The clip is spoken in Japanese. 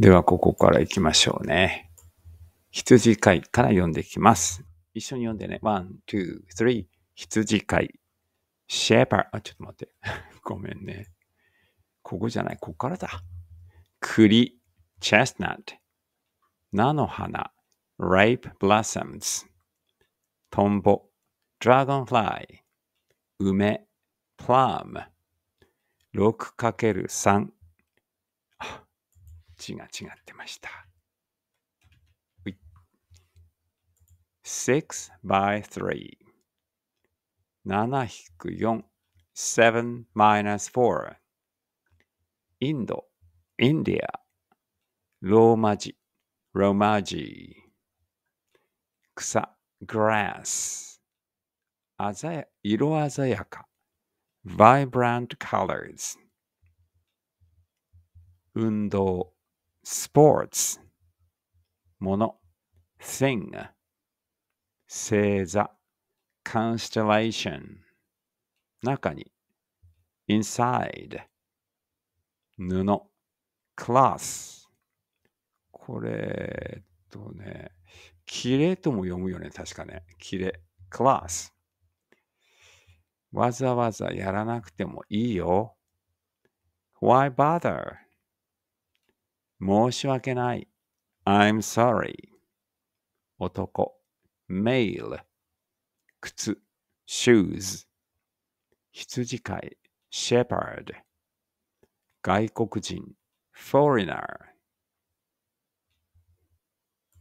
では、ここから行きましょうね。羊飼いから読んでいきます。一緒に読んでね。one, two, three. 羊飼い。シェパー。あ、ちょっと待って。ごめんね。ここじゃない。ここからだ。栗。チェスナット。菜の花。rape blossoms。トンボ。ドラゴンフライ。梅。plum。6×3。字が違ってました。6 by 3 7-4 7 minus 4インド、インディア、ローマ字、ローマ字。草、grass。鮮や、色鮮やか、vibrant colors。運動、sports もの thing 星座 constellation 中に inside 布 class これとねきれとも読むよね確かねきれ class わざわざやらなくてもいいよ why bother 申し訳ない。I'm sorry. 男 male 靴 shoes 羊飼い shepherd 外国人 foreigner